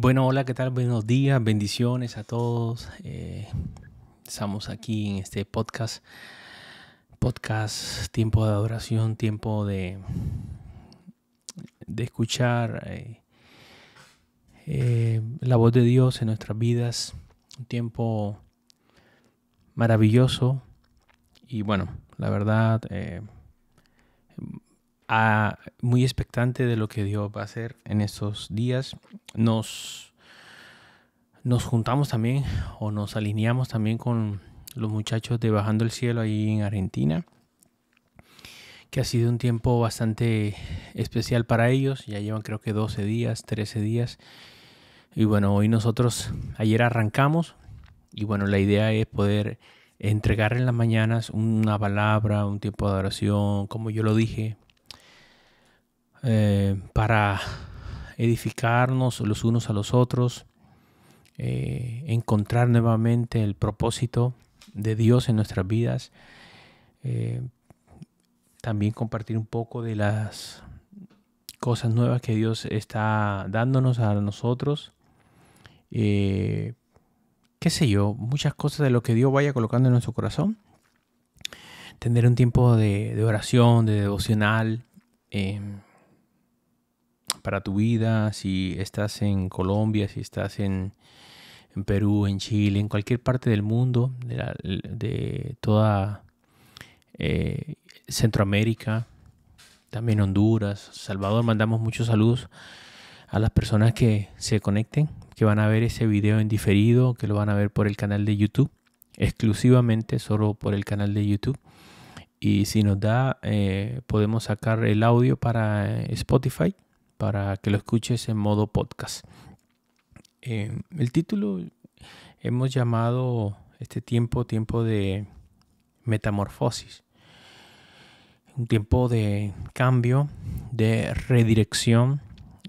Bueno, hola, ¿qué tal? Buenos días, bendiciones a todos. Eh, estamos aquí en este podcast, podcast, tiempo de adoración, tiempo de, de escuchar eh, eh, la voz de Dios en nuestras vidas, un tiempo maravilloso y bueno, la verdad, ah, muy expectante de lo que Dios va a hacer en estos días nos, nos juntamos también o nos alineamos también con los muchachos de Bajando el Cielo ahí en Argentina, que ha sido un tiempo bastante especial para ellos, ya llevan creo que 12 días, 13 días, y bueno, hoy nosotros ayer arrancamos y bueno, la idea es poder entregar en las mañanas una palabra, un tiempo de oración, como yo lo dije, eh, para edificarnos los unos a los otros, eh, encontrar nuevamente el propósito de Dios en nuestras vidas, eh, también compartir un poco de las cosas nuevas que Dios está dándonos a nosotros. Eh, qué sé yo, muchas cosas de lo que Dios vaya colocando en nuestro corazón. Tener un tiempo de, oración, de devocional, para tu vida, si estás en Colombia, si estás en, Perú, en Chile, en cualquier parte del mundo, de, toda eh, Centroamérica, también Honduras, Salvador, mandamos muchos saludos a las personas que se conecten, que van a ver ese video en diferido, que lo van a ver por el canal de YouTube, exclusivamente solo por el canal de YouTube. Y si nos da, eh, podemos sacar el audio para Spotify para que lo escuches en modo podcast. Em, el título hemos llamado este tiempo tiempo de metamorfosis, un tiempo de cambio, de redirección,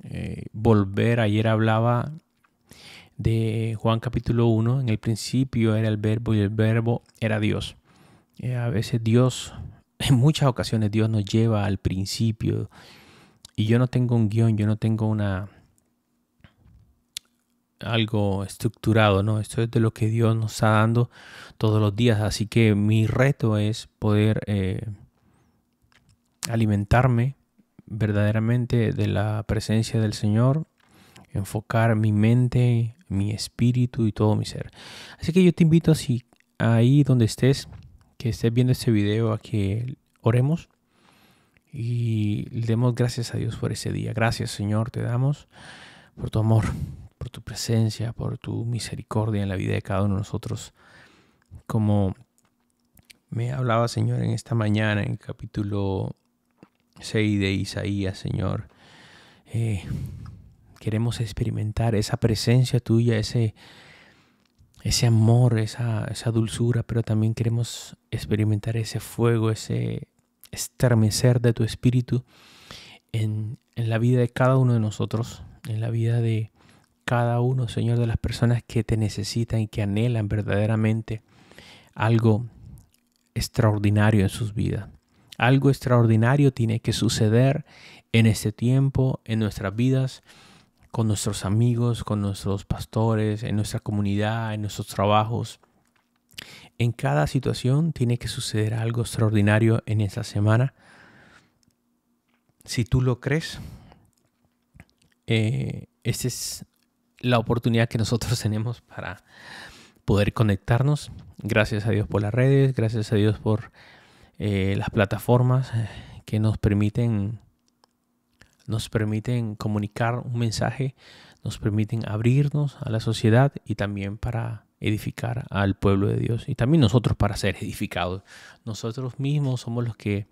eh, volver. Ayer hablaba de Juan capítulo 1, en el principio era el verbo y el verbo era Dios. Eh, a veces Dios, en muchas ocasiones Dios nos lleva al principio, y yo no tengo un guión, yo no tengo una algo estructurado, ¿no? Esto es de lo que Dios nos está dando todos los días. Así que mi reto es poder eh, alimentarme verdaderamente de la presencia del Señor, enfocar mi mente, mi espíritu y todo mi ser. Así que yo te invito, si ahí donde estés, que estés viendo este video, a que oremos y le demos gracias a Dios por ese día. Gracias Señor, te damos por tu amor, por tu presencia, por tu misericordia en la vida de cada uno de nosotros. Como me hablaba Señor en esta mañana, en el capítulo 6 de Isaías, Señor, eh, queremos experimentar esa presencia tuya, ese ese amor, esa, esa, dulzura, pero también queremos experimentar ese fuego, ese, estremecer de tu espíritu en, en la vida de cada uno de nosotros, en la vida de cada uno, Señor, de las personas que te necesitan y que anhelan verdaderamente algo extraordinario en sus vidas. Algo extraordinario tiene que suceder en este tiempo, en nuestras vidas, con nuestros amigos, con nuestros pastores, en nuestra comunidad, en nuestros trabajos, en cada situación tiene que suceder algo extraordinario en esa semana. Si tú lo crees, eh, esa es la oportunidad que nosotros tenemos para poder conectarnos. Gracias a Dios por las redes, gracias a Dios por eh, las plataformas eh, que nos permiten nos permiten comunicar un mensaje, nos permiten abrirnos a la sociedad y también para edificar al pueblo de Dios y también nosotros para ser edificados. Nosotros mismos somos los que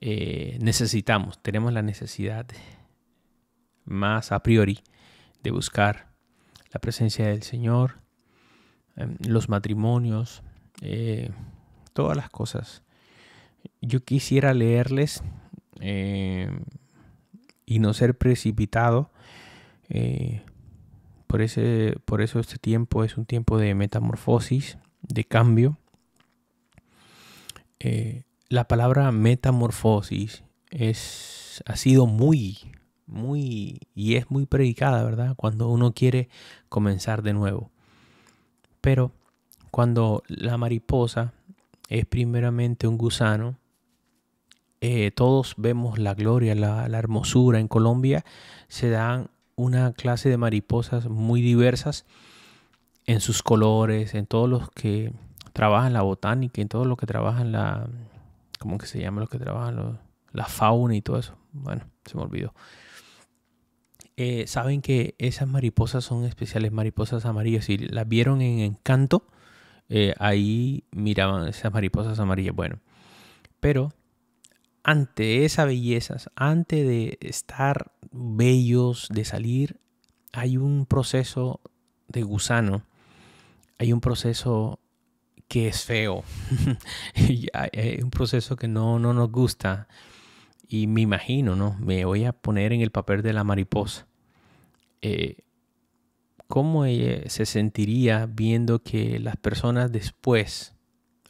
eh, necesitamos, tenemos la necesidad más a priori de buscar la presencia del Señor, em, los matrimonios, eh, todas las cosas. Yo quisiera leerles eh, y no ser precipitado. Por, ese, por eso este tiempo es un tiempo de metamorfosis, de cambio. Eh, la palabra metamorfosis es, ha sido muy, muy, y es muy predicada, ¿verdad? Cuando uno quiere comenzar de nuevo. Pero cuando la mariposa es primeramente un gusano, eh, todos vemos la gloria, la, la, hermosura en Colombia, se dan una clase de mariposas muy diversas en sus colores, en todos los que trabajan la botánica, en todos los que trabajan la. ¿Cómo que se llama lo que trabajan? la fauna y todo eso. Bueno, se me olvidó. Eh, saben que esas mariposas son especiales, mariposas amarillas. Si las vieron en Encanto, eh, ahí miraban esas mariposas amarillas. Bueno, pero ante esa belleza, antes de estar bellos, de salir, hay un proceso de gusano, hay un proceso que es feo, hay un proceso que no, no nos gusta. Y me imagino, ¿no? Me voy a poner en el papel de la mariposa. Eh, ¿Cómo se sentiría viendo que las personas después,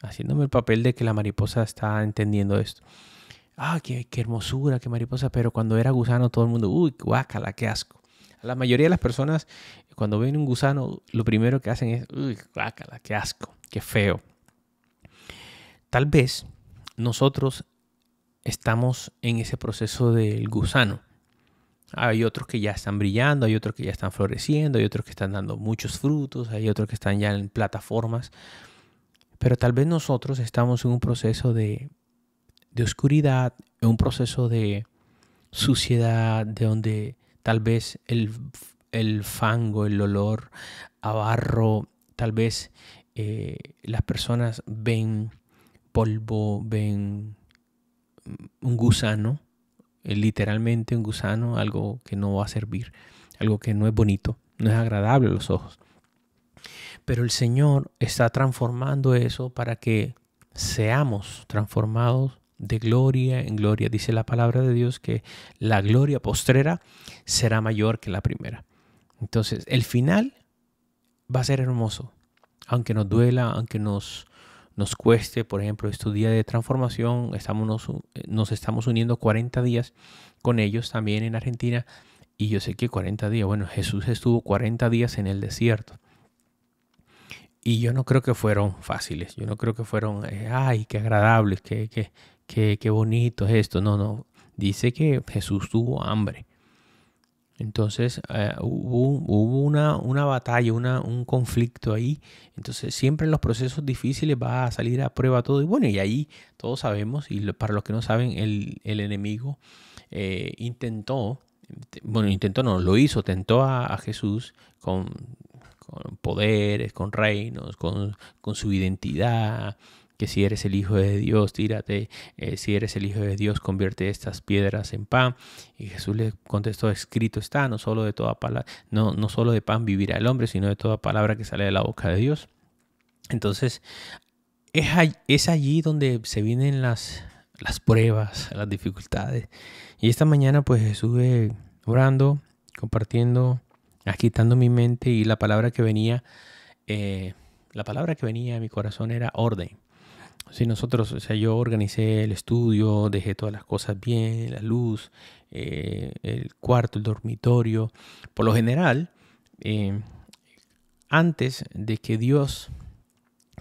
haciéndome el papel de que la mariposa está entendiendo esto, ah, qué, hermosura, qué mariposa, pero cuando era gusano todo el mundo, uy, guácala, qué asco. La mayoría de las personas, cuando ven un gusano, lo primero que hacen es, uy, guácala, qué asco, qué feo. Tal vez nosotros estamos en ese proceso del gusano. Hay otros que ya están brillando, hay otros que ya están floreciendo, hay otros que están dando muchos frutos, hay otros que están ya en plataformas. Pero tal vez nosotros estamos en un proceso de de oscuridad, un proceso de suciedad, de donde tal vez el, fango, el olor a barro, tal vez eh, las personas ven polvo, ven un gusano, eh, literalmente un gusano, algo que no va a servir, algo que no es bonito, no es agradable a los ojos. Pero el Señor está transformando eso para que seamos transformados de gloria en gloria. Dice la palabra de Dios que la gloria postrera será mayor que la primera. Entonces, el final va a ser hermoso, aunque nos duela, aunque nos, nos cueste, por ejemplo, este día de transformación, estamos, nos, estamos uniendo 40 días con ellos también en Argentina. Y yo sé que 40 días, bueno, Jesús estuvo 40 días en el desierto. Y yo no creo que fueron fáciles, yo no creo que fueron, eh, ay, qué agradables, qué, qué, qué, bonito es esto. No, no. Dice que Jesús tuvo hambre. Entonces eh, hubo, una, batalla, una, un conflicto ahí. Entonces siempre en los procesos difíciles va a salir a prueba todo. Y bueno, y ahí todos sabemos, y para los que no saben, el, enemigo eh, intentó, bueno, intentó no, lo hizo, tentó a, Jesús con, poderes, con reinos, con, con su identidad, que si eres el Hijo de Dios, tírate, eh, si eres el Hijo de Dios, convierte estas piedras en pan. Y Jesús le contestó, escrito está, no solo de toda palabra, no, solo de pan vivirá el hombre, sino de toda palabra que sale de la boca de Dios. Entonces, es, allí donde se vienen las, pruebas, las dificultades. Y esta mañana pues estuve orando, compartiendo, agitando mi mente y la palabra que venía, eh, la palabra que venía a mi corazón era orden. Si nosotros, o sea, yo organicé el estudio, dejé todas las cosas bien, la luz, eh, el cuarto, el dormitorio. Por lo general, em, antes de que Dios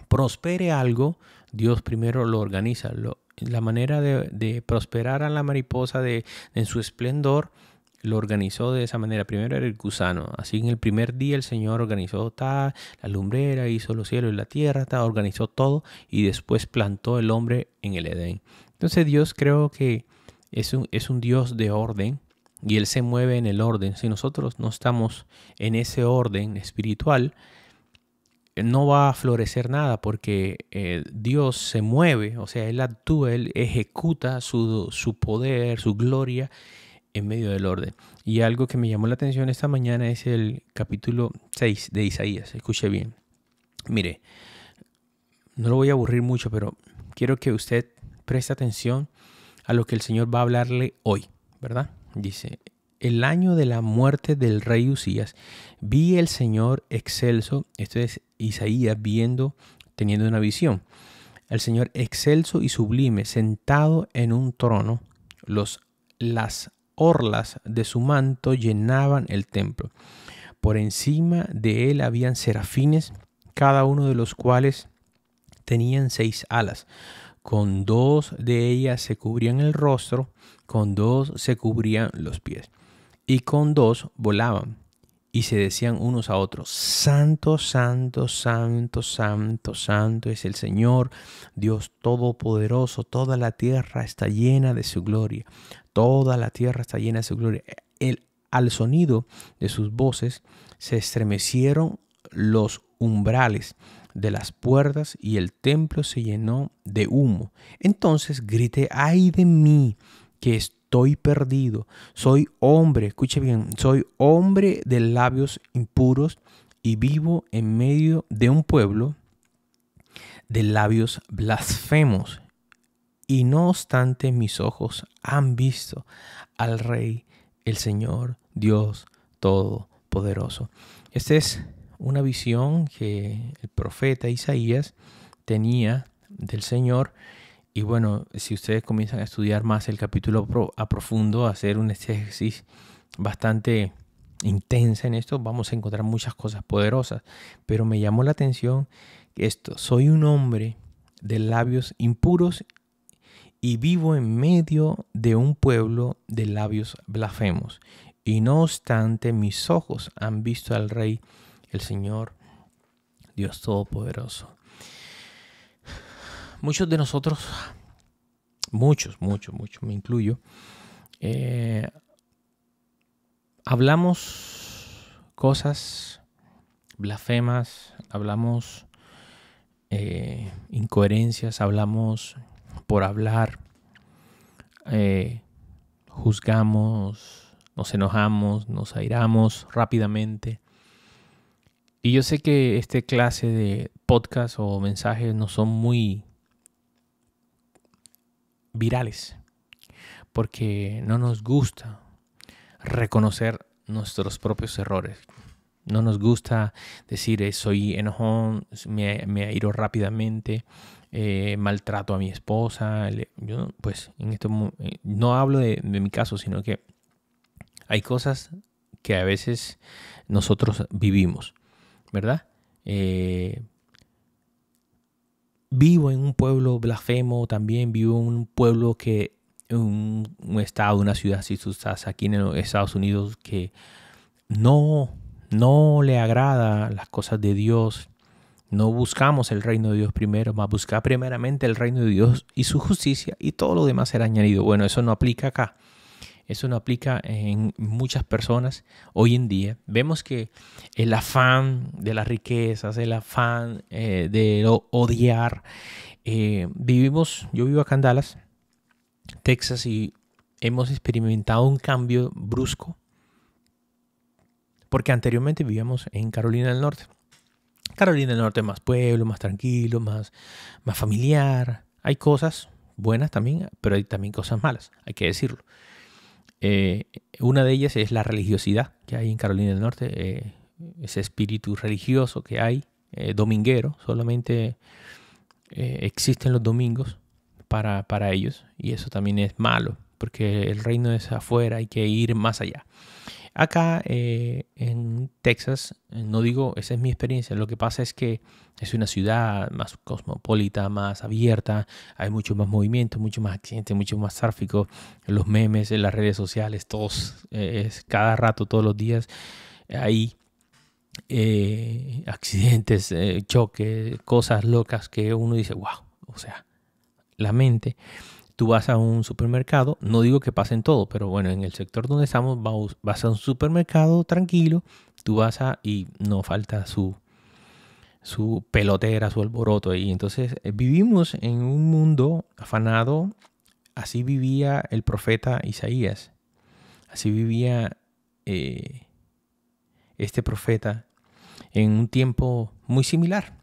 prospere algo, Dios primero lo organiza. la manera de, de prosperar a la mariposa de, en su esplendor lo organizó de esa manera. Primero era el gusano. Así en el primer día el Señor organizó ta, la lumbrera, hizo los cielos y la tierra, organizó todo y después plantó el hombre en el Edén. Entonces Dios creo que es un, es un Dios de orden y Él se mueve en el orden. Si nosotros no estamos en ese orden espiritual, no va a florecer nada porque eh, Dios se mueve, o sea, Él actúa, Él ejecuta su, su poder, su gloria en medio del orden. Y algo que me llamó la atención esta mañana es el capítulo 6 de Isaías. Escuche bien. Mire, no lo voy a aburrir mucho, pero quiero que usted preste atención a lo que el Señor va a hablarle hoy, ¿verdad? Dice, el año de la muerte del rey Usías, vi el Señor excelso, esto es Isaías viendo, teniendo una visión, el Señor excelso y sublime, sentado en un trono, los, las orlas de su manto llenaban el templo. Por encima de él habían serafines, cada uno de los cuales tenían seis alas. Con dos de ellas se cubrían el rostro, con dos se cubrían los pies, y con dos volaban. Y se decían unos a otros, Santo, Santo, Santo, Santo, Santo es el Señor, Dios Todopoderoso, toda la tierra está llena de su gloria. Toda la tierra está llena de su gloria. El, al sonido de sus voces se estremecieron los umbrales de las puertas y el templo se llenó de humo. Entonces grité, ay de mí, que estoy perdido. Soy hombre, escuche bien, soy hombre de labios impuros y vivo en medio de un pueblo de labios blasfemos y no obstante mis ojos han visto al Rey, el Señor, Dios Todopoderoso. Esta es una visión que el profeta Isaías tenía del Señor. Y bueno, si ustedes comienzan a estudiar más el capítulo a profundo, a hacer un ejercicio bastante intensa en esto, vamos a encontrar muchas cosas poderosas. Pero me llamó la atención esto, soy un hombre de labios impuros y vivo en medio de un pueblo de labios blasfemos. Y no obstante, mis ojos han visto al Rey, el Señor, Dios Todopoderoso. Muchos de nosotros, muchos, muchos, muchos, me incluyo, eh, hablamos cosas blasfemas, hablamos eh, incoherencias, hablamos por hablar, eh, juzgamos, nos enojamos, nos airamos rápidamente. Y yo sé que este clase de podcast o mensajes no son muy virales, porque no nos gusta reconocer nuestros propios errores. No nos gusta decir eh, soy enojón, me, me airo rápidamente, eh, maltrato a mi esposa. yo, pues en esto eh, no hablo de, mi caso, sino que hay cosas que a veces nosotros vivimos, ¿verdad? Eh, vivo en un pueblo blasfemo, también vivo en un pueblo que, un, estado, una ciudad, si tú estás aquí en los Estados Unidos, que no, no le agrada las cosas de Dios, no buscamos el reino de Dios primero, más buscar primeramente el reino de Dios y su justicia y todo lo demás será añadido. Bueno, eso no aplica acá. Eso no aplica en muchas personas hoy en día. Vemos que el afán de las riquezas, el afán eh, de odiar. Eh, vivimos, yo vivo acá en Dallas, Texas, y hemos experimentado un cambio brusco. Porque anteriormente vivíamos en Carolina del Norte Carolina del Norte más pueblo, más tranquilo, más, familiar. Hay cosas buenas también, pero hay también cosas malas, hay que decirlo. Eh, una de ellas es la religiosidad que hay en Carolina del Norte, eh, ese espíritu religioso que hay, eh, dominguero, solamente existen los domingos para, para ellos y eso también es malo, porque el reino es afuera, hay que ir más allá. Acá eh, en Texas, eh, no digo, esa es mi experiencia, lo que pasa es que es una ciudad más cosmopolita, más abierta, hay mucho más movimiento, mucho más accidentes, mucho más tráfico, los memes en las redes sociales, todos, eh, es cada rato, todos los días, hay accidentes, choques, cosas locas que uno dice, wow, o sea, la mente tú vas a un supermercado, no digo que pasen todo, pero bueno, en el sector donde estamos vas a un supermercado tranquilo, tú vas a y no falta su su pelotera, su alboroto y entonces eh, vivimos en un mundo afanado, así vivía el profeta Isaías, así vivía eh, este profeta en un tiempo muy similar.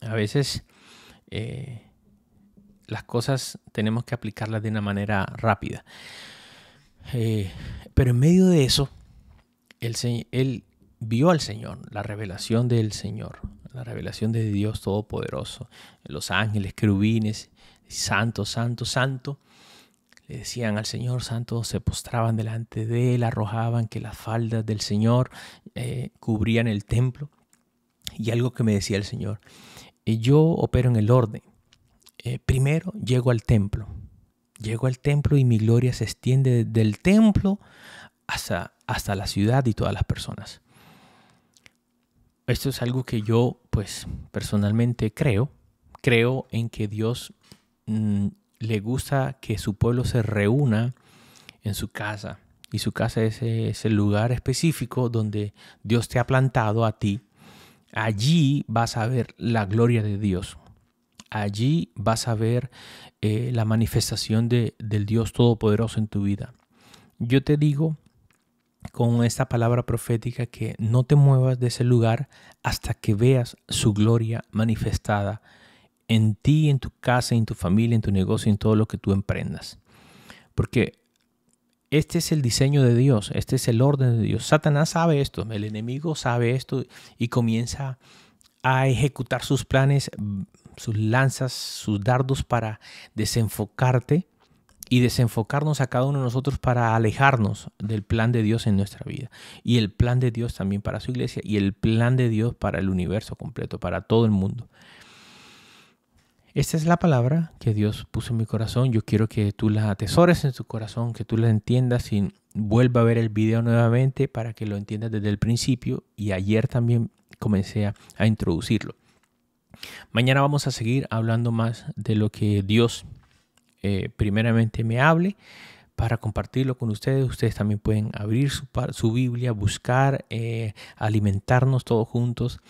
A veces eh, las cosas tenemos que aplicarlas de una manera rápida. Eh, pero en medio de eso, él, él vio al Señor, la revelación del Señor, la revelación de Dios Todopoderoso, los ángeles, querubines, santo, santo, santo. Le decían al Señor Santo, se postraban delante de él, arrojaban que las faldas del Señor eh, cubrían el templo. Y algo que me decía el Señor, eh, yo opero en el orden. Eh, primero llego al templo. Llego al templo y mi gloria se extiende del templo hasta, hasta la ciudad y todas las personas. Esto es algo que yo, pues, personalmente creo. Creo en que Dios mm, le gusta que su pueblo se reúna en su casa. Y su casa es, es el lugar específico donde Dios te ha plantado a ti. Allí vas a ver la gloria de Dios allí vas a ver eh, la manifestación de, del Dios Todopoderoso en tu vida. Yo te digo con esta palabra profética que no te muevas de ese lugar hasta que veas su gloria manifestada en ti, en tu casa, en tu familia, en tu negocio, en todo lo que tú emprendas. Porque este es el diseño de Dios, este es el orden de Dios. Satanás sabe esto, el enemigo sabe esto y comienza a ejecutar sus planes sus lanzas, sus dardos para desenfocarte y desenfocarnos a cada uno de nosotros para alejarnos del plan de Dios en nuestra vida. Y el plan de Dios también para su iglesia y el plan de Dios para el universo completo, para todo el mundo. Esta es la palabra que Dios puso en mi corazón. Yo quiero que tú la atesores en tu corazón, que tú la entiendas y vuelva a ver el video nuevamente para que lo entiendas desde el principio. Y ayer también comencé a, a introducirlo. Mañana vamos a seguir hablando más de lo que Dios eh, primeramente me hable para compartirlo con ustedes. Ustedes también pueden abrir su, Biblia, buscar, eh, alimentarnos todos juntos.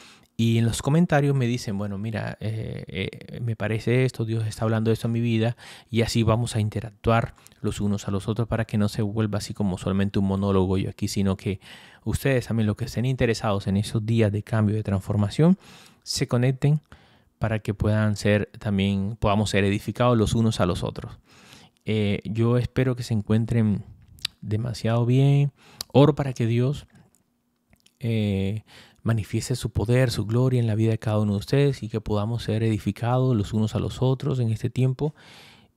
Y en los comentarios me dicen, bueno, mira, eh, me parece esto, Dios está hablando de esto en mi vida, y así vamos a interactuar los unos a los otros para que no se vuelva así como solamente un monólogo yo aquí, sino que ustedes también los que estén interesados en esos días de cambio, de transformación, se conecten para que puedan ser también, podamos ser edificados los unos a los otros. Eh, yo espero que se encuentren demasiado bien. Oro para que Dios eh, manifieste su poder, su gloria en la vida de cada uno de ustedes y que podamos ser edificados los unos a los otros en este tiempo.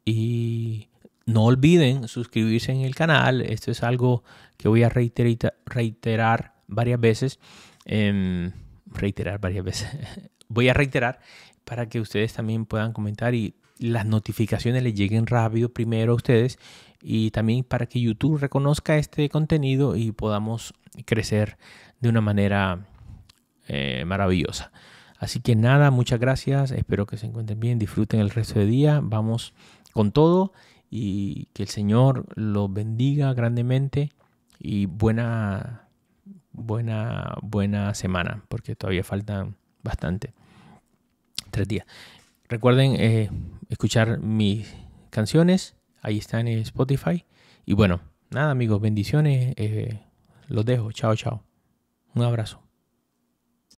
Y no olviden suscribirse en el canal. Esto es algo que voy a reiterar, varias veces. Em, reiterar varias veces. voy a reiterar para que ustedes también puedan comentar y las notificaciones les lleguen rápido primero a ustedes y también para que YouTube reconozca este contenido y podamos crecer de una manera eh, maravillosa. Así que nada, muchas gracias, espero que se encuentren bien, disfruten el resto del día, vamos con todo y que el Señor los bendiga grandemente y buena, buena, buena semana, porque todavía faltan bastante tres días. Recuerden eh, escuchar mis canciones, ahí están en Spotify. Y bueno, nada amigos, bendiciones, eh, los dejo, chao, chao. Un abrazo.